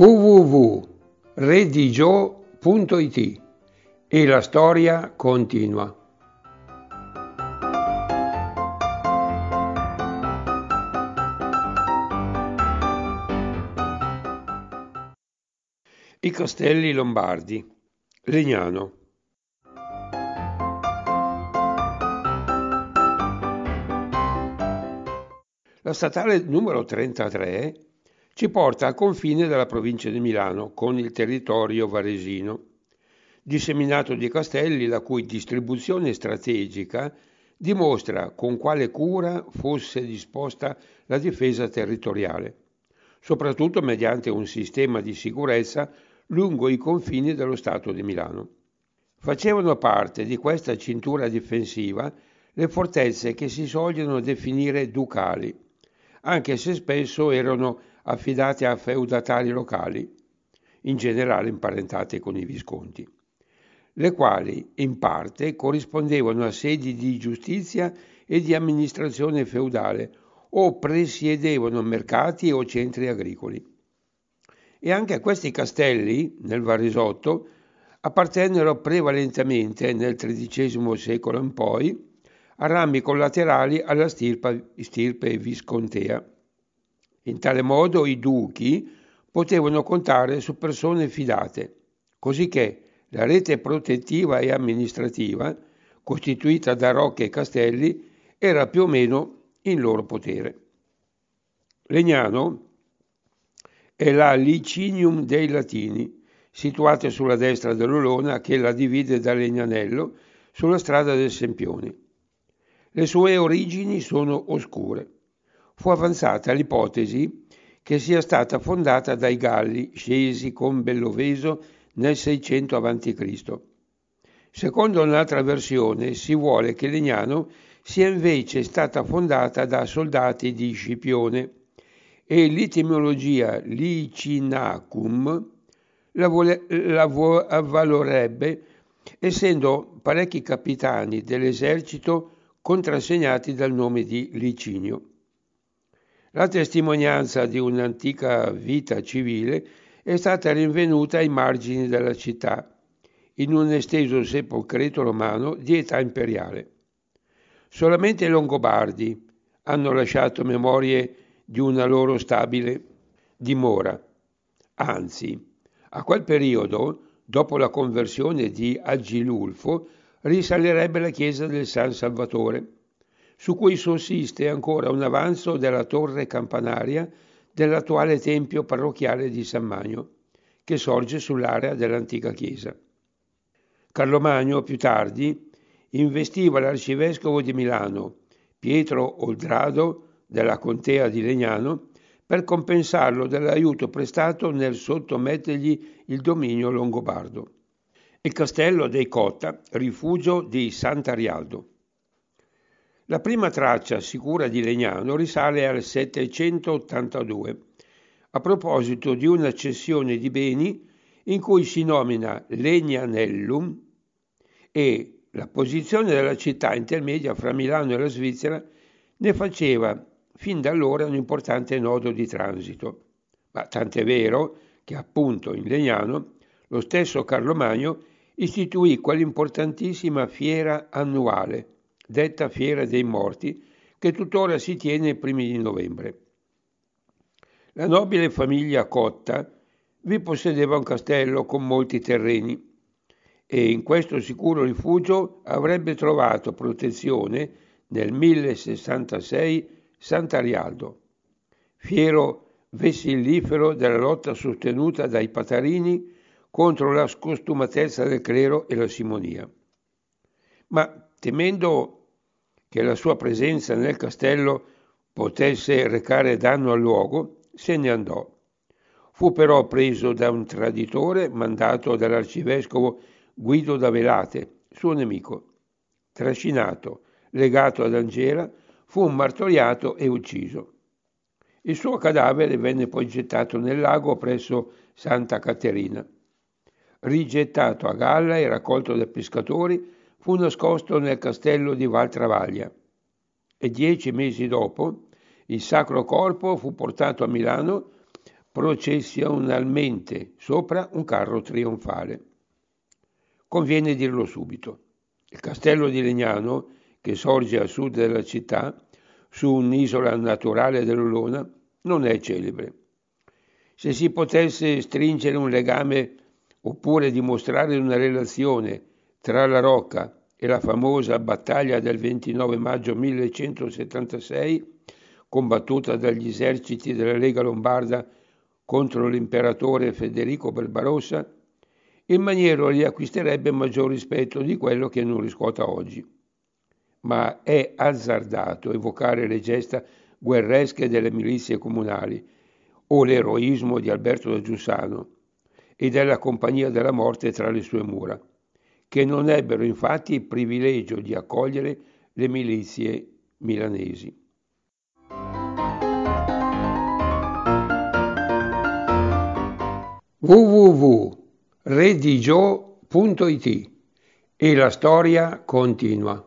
www.redigio.it e la storia continua. I Castelli Lombardi, Legnano. La statale numero 33 ci porta al confine della provincia di Milano con il territorio varesino, disseminato di castelli la cui distribuzione strategica dimostra con quale cura fosse disposta la difesa territoriale, soprattutto mediante un sistema di sicurezza lungo i confini dello Stato di Milano. Facevano parte di questa cintura difensiva le fortezze che si sogliono definire ducali, anche se spesso erano affidate a feudatari locali, in generale imparentate con i visconti, le quali in parte corrispondevano a sedi di giustizia e di amministrazione feudale o presiedevano mercati o centri agricoli. E anche questi castelli, nel Varisotto, appartennero prevalentemente nel XIII secolo in poi a rami collaterali alla stirpa, stirpe viscontea in tale modo i duchi potevano contare su persone fidate, cosicché la rete protettiva e amministrativa, costituita da rocche e castelli, era più o meno in loro potere. Legnano è la Licinium dei Latini, situata sulla destra dell'Olona che la divide da Legnanello sulla strada del Sempione. Le sue origini sono oscure fu avanzata l'ipotesi che sia stata fondata dai Galli scesi con Belloveso nel 600 a.C. Secondo un'altra versione si vuole che Legnano sia invece stata fondata da soldati di Scipione e l'etimologia licinacum la, vole- la vo- avvalorebbe essendo parecchi capitani dell'esercito contrassegnati dal nome di Licinio. La testimonianza di un'antica vita civile è stata rinvenuta ai margini della città, in un esteso sepolcreto romano di età imperiale. Solamente i Longobardi hanno lasciato memorie di una loro stabile dimora. Anzi, a quel periodo, dopo la conversione di Agilulfo, risalirebbe la chiesa del San Salvatore su cui sussiste ancora un avanzo della torre campanaria dell'attuale tempio parrocchiale di San Magno, che sorge sull'area dell'antica chiesa. Carlo Magno, più tardi, investiva l'arcivescovo di Milano, Pietro Oldrado, della contea di Legnano, per compensarlo dell'aiuto prestato nel sottomettergli il dominio longobardo. Il castello dei Cotta, rifugio di Sant'Arialdo. La prima traccia sicura di Legnano risale al 782, a proposito di una cessione di beni in cui si nomina Legnanellum e la posizione della città intermedia fra Milano e la Svizzera ne faceva fin da allora un importante nodo di transito. Ma tant'è vero che appunto in Legnano lo stesso Carlo Magno istituì quell'importantissima fiera annuale, detta Fiera dei Morti, che tuttora si tiene i primi di novembre. La nobile famiglia Cotta vi possedeva un castello con molti terreni e in questo sicuro rifugio avrebbe trovato protezione nel 1066 Sant'Arialdo, fiero vessillifero della lotta sostenuta dai patarini contro la scostumatezza del clero e la simonia. Ma temendo che la sua presenza nel castello potesse recare danno al luogo, se ne andò. Fu però preso da un traditore mandato dall'arcivescovo Guido da Velate, suo nemico. Trascinato, legato ad Angela, fu martoriato e ucciso. Il suo cadavere venne poi gettato nel lago presso Santa Caterina. Rigettato a galla e raccolto dai pescatori, fu nascosto nel castello di Valtravaglia e dieci mesi dopo il sacro corpo fu portato a Milano processionalmente sopra un carro trionfale. Conviene dirlo subito. Il castello di Legnano, che sorge a sud della città, su un'isola naturale dell'Olona, non è celebre. Se si potesse stringere un legame oppure dimostrare una relazione tra la Rocca e la famosa battaglia del 29 maggio 1176, combattuta dagli eserciti della Lega Lombarda contro l'imperatore Federico Barbarossa, il maniero riacquisterebbe maggior rispetto di quello che non riscuota oggi. Ma è azzardato evocare le gesta guerresche delle milizie comunali o l'eroismo di Alberto da Giussano e della Compagnia della Morte tra le sue mura che non ebbero infatti il privilegio di accogliere le milizie milanesi. www.redigio.it e la storia continua.